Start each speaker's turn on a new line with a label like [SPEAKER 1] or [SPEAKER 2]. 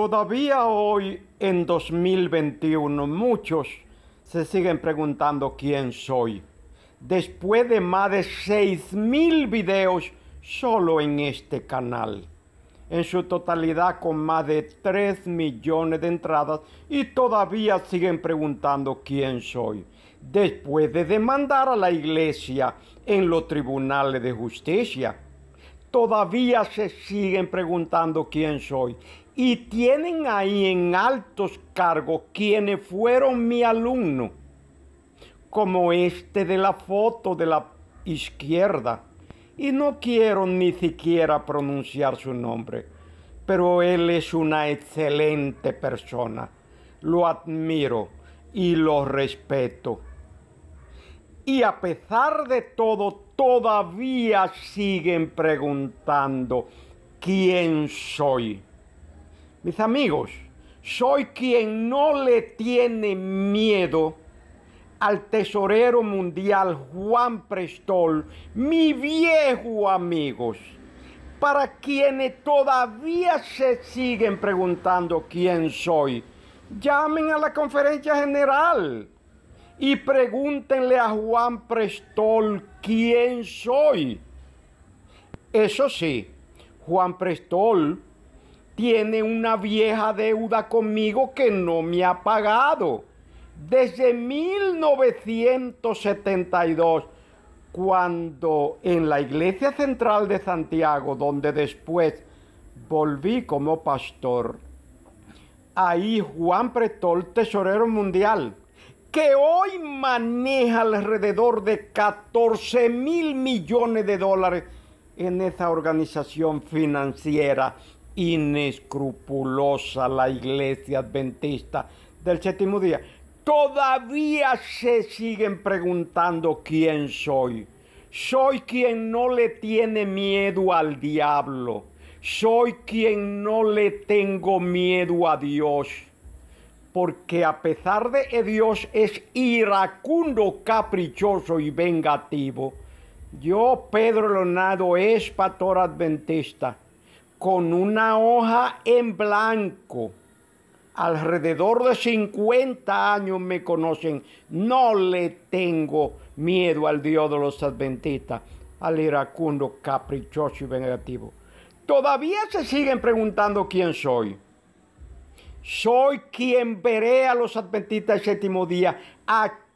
[SPEAKER 1] Todavía hoy, en 2021, muchos se siguen preguntando quién soy. Después de más de 6.000 videos solo en este canal. En su totalidad con más de 3 millones de entradas y todavía siguen preguntando quién soy. Después de demandar a la iglesia en los tribunales de justicia. Todavía se siguen preguntando quién soy y tienen ahí en altos cargos quienes fueron mi alumno, como este de la foto de la izquierda. Y no quiero ni siquiera pronunciar su nombre, pero él es una excelente persona. Lo admiro y lo respeto. Y a pesar de todo, todavía siguen preguntando quién soy. Mis amigos, soy quien no le tiene miedo al tesorero mundial Juan Prestol, mi viejo amigos. Para quienes todavía se siguen preguntando quién soy, llamen a la conferencia general y pregúntenle a Juan Prestol quién soy. Eso sí, Juan Prestol tiene una vieja deuda conmigo que no me ha pagado. Desde 1972, cuando en la iglesia central de Santiago, donde después volví como pastor, ahí Juan Pretol, tesorero mundial, que hoy maneja alrededor de 14 mil millones de dólares en esa organización financiera inescrupulosa la iglesia adventista del séptimo día. Todavía se siguen preguntando quién soy. Soy quien no le tiene miedo al diablo. Soy quien no le tengo miedo a Dios. Porque a pesar de que Dios es iracundo, caprichoso y vengativo, yo, Pedro Leonardo, es pastor adventista con una hoja en blanco. Alrededor de 50 años me conocen. No le tengo miedo al Dios de los adventistas, al iracundo, caprichoso y vengativo. Todavía se siguen preguntando quién soy. Soy quien veré a los adventistas el séptimo día. A